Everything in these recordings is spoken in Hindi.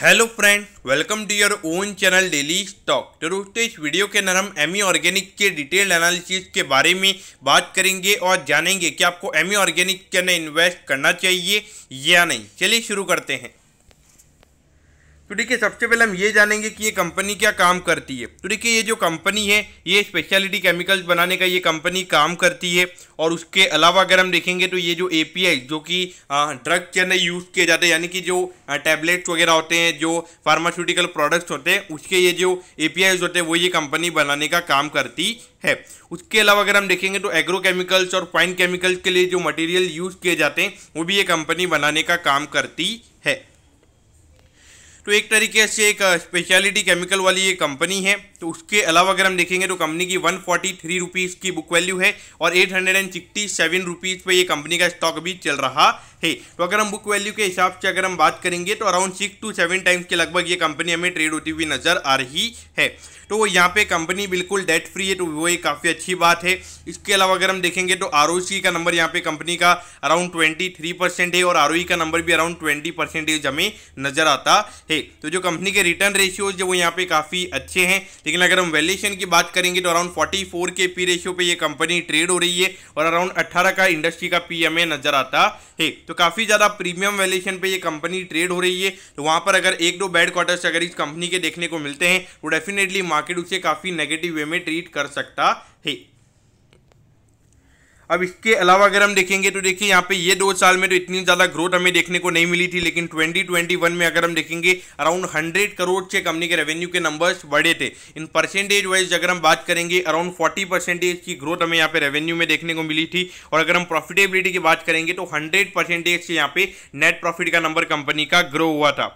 hello friend welcome to your own channel daily stock तो दोस्तों इस वीडियो के अंदर हम एमी ऑर्गेनिक के डिटेल एनालिसिस के बारे में बात करेंगे और जानेंगे कि आपको एमी ऑर्गेनिक के अंदर इन्वेस्ट करना चाहिए या नहीं चलिए शुरू करते हैं तो देखिए सबसे पहले हम ये जानेंगे कि ये कंपनी क्या काम करती है तो देखिए ये जो कंपनी है ये स्पेशलिटी केमिकल्स बनाने का ये कंपनी काम करती है और उसके अलावा अगर हम देखेंगे तो ये जो ए जो कि ड्रग के अंदर यूज़ किए जाते हैं यानी कि जो टैबलेट्स वगैरह होते हैं जो फार्मास्यूटिकल प्रोडक्ट्स होते हैं उसके ये जो ए होते हैं वो ये कंपनी बनाने का काम करती है उसके अलावा अगर हम देखेंगे तो एग्रोकेमिकल्स और फाइन केमिकल्स के लिए जो मटेरियल यूज़ किए जाते हैं वो भी ये कंपनी बनाने का काम करती है तो एक तरीके से एक स्पेशलिटी केमिकल वाली ये कंपनी है तो उसके अलावा अगर हम देखेंगे तो कंपनी की वन फोर्टी थ्री रुपीज़ की बुक वैल्यू है और eight hundred and sixty seven rupees पर ये कंपनी का स्टॉक भी चल रहा है तो अगर हम बुक वैल्यू के हिसाब से अगर हम बात करेंगे तो around six to seven times के लगभग ये कंपनी हमें ट्रेड होती हुई नज़र आ रही है तो वो यहाँ पे कंपनी बिल्कुल डेट फ्री है तो वो एक काफ़ी अच्छी बात है इसके अलावा अगर हम देखेंगे तो आर का नंबर यहाँ पे कंपनी का अराउंड ट्वेंटी थ्री परसेंट है और आर e का नंबर भी अराउंड ट्वेंटी परसेंटेज हमें नज़र आता है ठीक तो जो कंपनी के रिटर्न रेशियोज वो यहाँ पे काफ़ी अच्छे हैं लेकिन अगर हम वैल्यूशन की बात करेंगे तो अराउंड फोर्टी के पी रेशियो पे ये कंपनी ट्रेड हो रही है और अराउंड अट्ठारह का इंडस्ट्री का पी नजर आता है तो काफ़ी ज़्यादा प्रीमियम वैल्यूशन पे ये कंपनी ट्रेड हो रही है तो वहां पर अगर एक दो बैड क्वार्टर्स अगर इस कंपनी के देखने को मिलते हैं तो डेफिनेटली मार्केट उसे काफ़ी नेगेटिव वे में ट्रीट कर सकता है अब इसके अलावा अगर हम देखेंगे तो देखिए यहाँ पे ये दो साल में तो इतनी ज़्यादा ग्रोथ हमें देखने को नहीं मिली थी लेकिन 2021 में अगर हम देखेंगे अराउंड हंड्रेड करोड़ से कंपनी के रेवेन्यू के नंबर्स बढ़े थे इन परसेंटेज वाइज अगर हम बात करेंगे अराउंड फोर्टी परसेंटेज की ग्रोथ हमें यहाँ पे रेवेन्यू में देखने को मिली थी और अगर हम प्रॉफिटेबिलिटी की बात करेंगे तो हंड्रेड परसेंटेज से यहाँ पे नेट प्रॉफिट का नंबर कंपनी का ग्रो हुआ था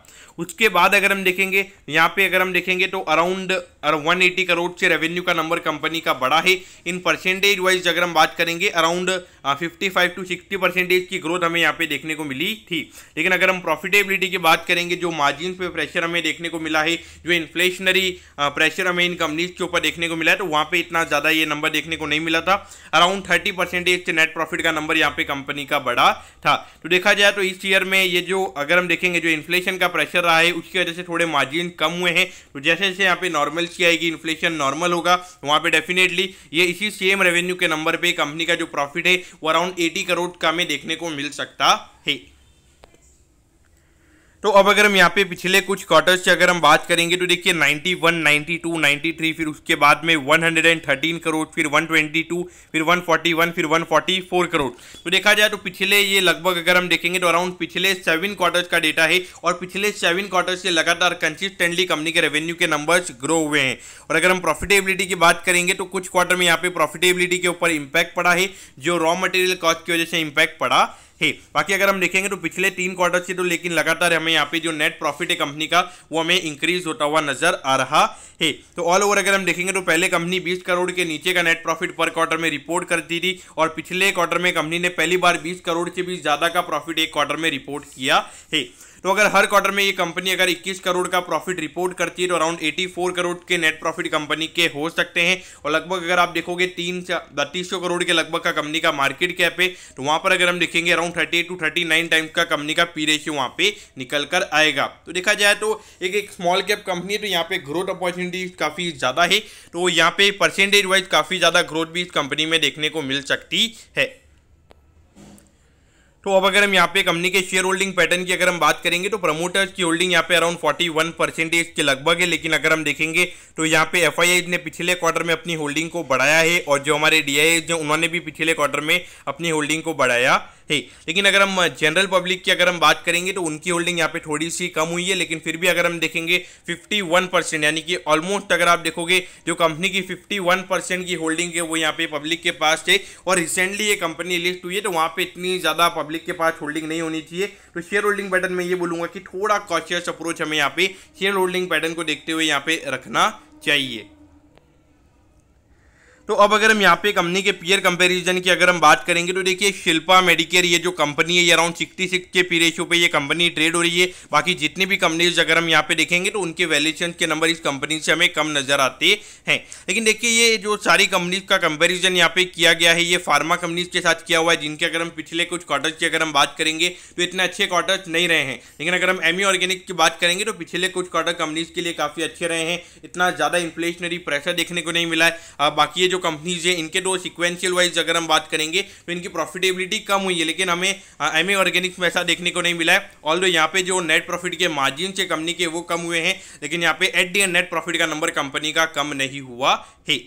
उसके बाद अगर हम देखेंगे यहाँ पे अगर हम देखेंगे तो अराउंड वन एटी करोड़ से रेवेन्यू का नंबर कंपनी का बड़ा है इन परसेंटेज वाइज अगर हम बात करेंगे around fifty five to sixty percentage की ग्रोथ हमें यहाँ पे देखने को मिली थी लेकिन अगर हम प्रॉफिटेबिलिटी की बात करेंगे जो मार्जिन पे प्रेशर हमें देखने को मिला है जो इन्फ्लेशनरी प्रेशर हमें इन कंपनीज के ऊपर देखने को मिला है तो वहाँ पे इतना ज़्यादा ये नंबर देखने को नहीं मिला था around thirty percentage net profit का नंबर यहाँ पे कंपनी का बड़ा था तो देखा जाए तो इस ईयर में ये जो अगर हम देखेंगे जो इन्फ्लेशन का प्रेशर रहा है उसकी वजह से थोड़े मार्जिन कम हुए हैं तो जैसे जैसे यहाँ पे नॉर्मल की आएगी इन्फ्लेशन नॉर्मल होगा वहाँ पर डेफिनेटली ये इसी सेम रेवेन्यू के नंबर पर कंपनी का जो जो प्रॉफिट है वो अराउंड एटी करोड़ का हमें देखने को मिल सकता है तो अब अगर हम यहाँ पे पिछले कुछ क्वार्टर्स से अगर हम बात करेंगे तो देखिए 91, 92, 93 फिर उसके बाद में 113 करोड़ फिर 122 फिर 141 फिर 144 करोड़ तो देखा जाए तो पिछले ये लगभग अगर हम देखेंगे तो अराउंड पिछले सेवन क्वार्टर्स का डेटा है और पिछले सेवन क्वार्टर्स से लगातार कंसिस्टेंटली कंपनी के रेवेन्यू के नंबर्स ग्रो हुए हैं और अगर हम प्रॉफिटेबिलिटी की बात करेंगे तो कुछ क्वार्टर में यहाँ पे प्रॉफिटेबिलिटी के ऊपर इम्पैक्ट पड़ा है जो रॉ मटेरियल कॉस्ट की वजह से इम्पैक्ट पड़ा है बाकी अगर हम देखेंगे तो पिछले तीन क्वार्टर से तो लेकिन लगातार हमें यहाँ पे जो नेट प्रॉफिट है कंपनी का वो हमें इंक्रीज होता हुआ नजर आ रहा है तो ऑल ओवर अगर हम देखेंगे तो पहले कंपनी बीस करोड़ के नीचे का नेट प्रॉफिट पर क्वार्टर में रिपोर्ट करती थी और पिछले क्वार्टर में कंपनी ने पहली बार बीस करोड़ से भी ज्यादा का प्रॉफिट एक क्वार्टर में रिपोर्ट किया है तो अगर हर क्वार्टर में ये कंपनी अगर 21 करोड़ का प्रॉफिट रिपोर्ट करती है तो अराउंड 84 करोड़ के नेट प्रॉफिट कंपनी के हो सकते हैं और लगभग अगर आप देखोगे तीन बत्तीस करोड़ के लगभग का कंपनी का मार्केट कैप है तो वहाँ पर अगर हम देखेंगे around thirty to thirty times का कंपनी का पी रेशियो वहाँ पे निकल कर आएगा तो देखा जाए तो एक एक स्मॉल कैप कंपनी है तो यहाँ पे ग्रोथ अपॉर्चुनिटी काफ़ी ज़्यादा है तो यहाँ पे परसेंटेज वाइज काफ़ी ज़्यादा ग्रोथ भी इस कंपनी में देखने को मिल सकती है तो अब अगर हम यहाँ पे कंपनी के शेयर होल्डिंग पैटर्न की अगर हम बात करेंगे तो प्रमोटर्स की होल्डिंग यहाँ पे अराउंड 41 परसेंटेज के लगभग है लेकिन अगर हम देखेंगे तो यहाँ पे एफ ने पिछले क्वार्टर में अपनी होल्डिंग को बढ़ाया है और जो हमारे डी आई उन्होंने भी पिछले क्वार्टर में अपनी होल्डिंग को बढ़ाया ठीक लेकिन अगर हम जनरल uh, पब्लिक की अगर हम बात करेंगे तो उनकी होल्डिंग यहाँ पे थोड़ी सी कम हुई है लेकिन फिर भी अगर हम देखेंगे 51 परसेंट यानी कि ऑलमोस्ट अगर आप देखोगे जो कंपनी की 51 परसेंट की होल्डिंग है वो यहाँ पे पब्लिक के पास थे और रिसेंटली ये कंपनी लिस्ट हुई है तो वहाँ पर इतनी ज़्यादा पब्लिक के पास होल्डिंग नहीं होनी चाहिए तो शेयर होल्डिंग पैटर्न में ये बोलूँगा कि थोड़ा कॉशियस अप्रोच हमें यहाँ पे शेयर होल्डिंग पैटर्न को देखते हुए यहाँ पे रखना चाहिए तो अब अगर हम यहाँ पे कंपनी के पीयर कंपैरिजन की अगर हम बात करेंगे तो देखिए शिल्पा मेडिकेयर ये जो कंपनी है ये अराउंड सिक्सटी सिक्स के पी रेशियो पे ये कंपनी ट्रेड हो रही है बाकी जितनी भी कंपनीज अगर हम यहाँ पे देखेंगे तो उनके वैल्यूशन के नंबर इस कंपनी से हमें कम नजर आते हैं लेकिन देखिए ये जो सारी कंपनीज का कंपेरिजन यहाँ पे किया गया है ये फार्मा कंपनीज के साथ किया हुआ है जिनके अगर हम पिछले कुछ क्वार्टर्स की अगर हम बात करेंगे तो इतने अच्छे क्वार्टर्स नहीं रहे हैं लेकिन अगर हम एमी ऑर्गेनिक की बात करेंगे तो पिछले कुछ क्वार्टर कंपनीज के लिए काफ़ी अच्छे रहे हैं इतना ज़्यादा इन्फ्लेशनरी प्रेशर देखने को नहीं मिला है बाकी ये जो कंपनीज है इनके दो सिक्वेंशियल वाइज अगर हम बात करेंगे तो इनकी प्रॉफिटेबिलिटी कम हुई है लेकिन हमें एम ए ऑर्गेनिक्स में ऐसा देखने को नहीं मिला है ऑल दो यहाँ पे जो नेट प्रॉफिट के मार्जिन से कंपनी के वो कम हुए हैं लेकिन यहाँ पे एट दी नेट प्रॉफिट का नंबर कंपनी का कम नहीं हुआ है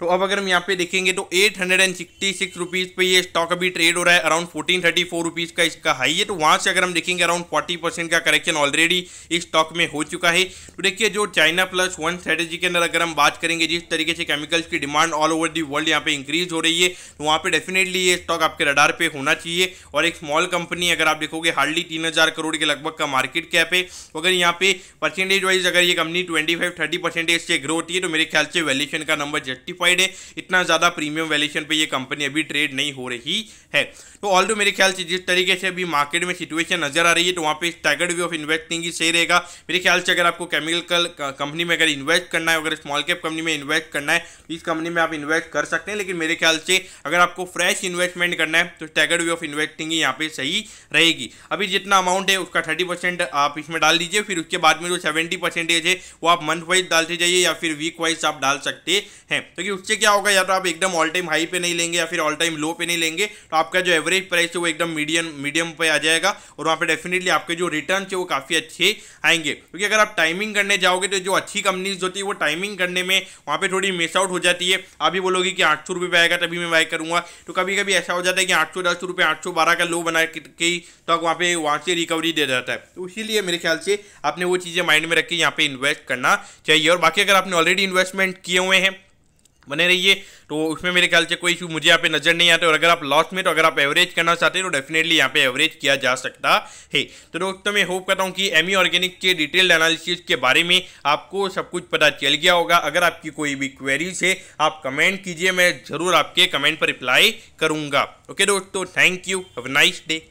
तो अब अगर हम यहाँ पे देखेंगे तो eight hundred and sixty six rupees पर ये स्टॉक अभी ट्रेड हो रहा है around fourteen thirty four rupees का इसका हाई है तो वहाँ से अगर हम देखेंगे अराउंड फोर्टी परसेंट का करेक्शन ऑलरेडी इस स्टॉक में हो चुका है तो देखिए जो चाइना प्लस वन स्ट्रेटेजी के अंदर अगर हम बात करेंगे जिस तरीके से केमिकल्स की demand all over the world यहाँ पे इंक्रीज हो रही है तो वहाँ पर डेफिनेटली ये स्टॉक आपके रडार पर होना चाहिए और एक स्मॉल कंपनी अगर आप देखोगे हार्डली तीन हज़ार करोड़ के लगभग का मार्केट कैप है तो अगर यहाँ पे परसेंटेज वाइज अगर ये company twenty five thirty percentage से ग्रो होती है तो मेरे ख्याल से वैल्यूशन का नंबर जस्टिफाइड डिस्ट्रॉयड है इतना ज़्यादा प्रीमियम वैल्यूशन पे ये कंपनी अभी ट्रेड नहीं हो रही है तो ऑल तो मेरे ख्याल से जिस तरीके से अभी मार्केट में सिचुएशन नजर आ रही है तो वहाँ पे स्टैगर्ड वे ऑफ इन्वेस्टिंग ही सही रहेगा मेरे ख्याल से अगर आपको केमिकल कंपनी में अगर इन्वेस्ट करना है अगर स्मॉल कैप कंपनी में इन्वेस्ट करना है तो इस कंपनी में आप इन्वेस्ट कर सकते हैं लेकिन मेरे ख्याल से अगर आपको फ्रेश इन्वेस्टमेंट करना है तो स्टैगर्ड वे ऑफ इन्वेस्टिंग ही यहाँ पर सही रहेगी अभी जितना अमाउंट है उसका थर्टी आप इसमें डाल दीजिए फिर उसके बाद में जो सेवेंटी है वो आप मंथ वाइज डालते जाइए या फिर वीक वाइज आप डाल सकते हैं क्योंकि तो उससे क्या होगा या तो आप एकदम ऑल टाइम हाई पे नहीं लेंगे या फिर ऑल टाइम लो पे नहीं लेंगे तो आपका जो एवरेज प्राइस है वो एकदम मीडियम मीडियम पे आ जाएगा और वहाँ पे डेफिनेटली आपके जो रिटर्न है वो काफ़ी अच्छे आएंगे क्योंकि अगर आप टाइमिंग करने जाओगे तो जो अच्छी कंपनीज होती है वो टाइमिंग करने में वहाँ पर थोड़ी मिस आउट हो जाती है आप ही बोलोगे कि आठ सौ रुपये आएगा तभी मैं बाय करूँगा तो कभी कभी ऐसा हो जाता है कि आठ सौ दस रुपये आठ सौ बारह का लो बना के तक तो वहाँ पे वहाँ से रिकवरी दे जाता है तो इसीलिए मेरे ख्याल से आपने वो चीज़ें माइंड में रख के यहाँ पे इन्वेस्ट करना चाहिए और बाकी अगर आपने ऑलरेडी इन्वेस्टमेंट किए हुए हैं बने रहिए तो उसमें मेरे ख्याल से कोई इशू मुझे यहाँ पे नजर नहीं आता और अगर आप लॉस में तो अगर आप एवरेज करना चाहते हैं तो डेफिनेटली यहाँ पे एवरेज किया जा सकता है तो दोस्तों मैं होप करता हूँ कि एमी ऑर्गेनिक के डिटेल्ड एनालिसिस के बारे में आपको सब कुछ पता चल गया होगा अगर आपकी कोई भी क्वेरीज है आप कमेंट कीजिए मैं जरूर आपके कमेंट पर रिप्लाई करूँगा ओके दोस्तों thank you have nice day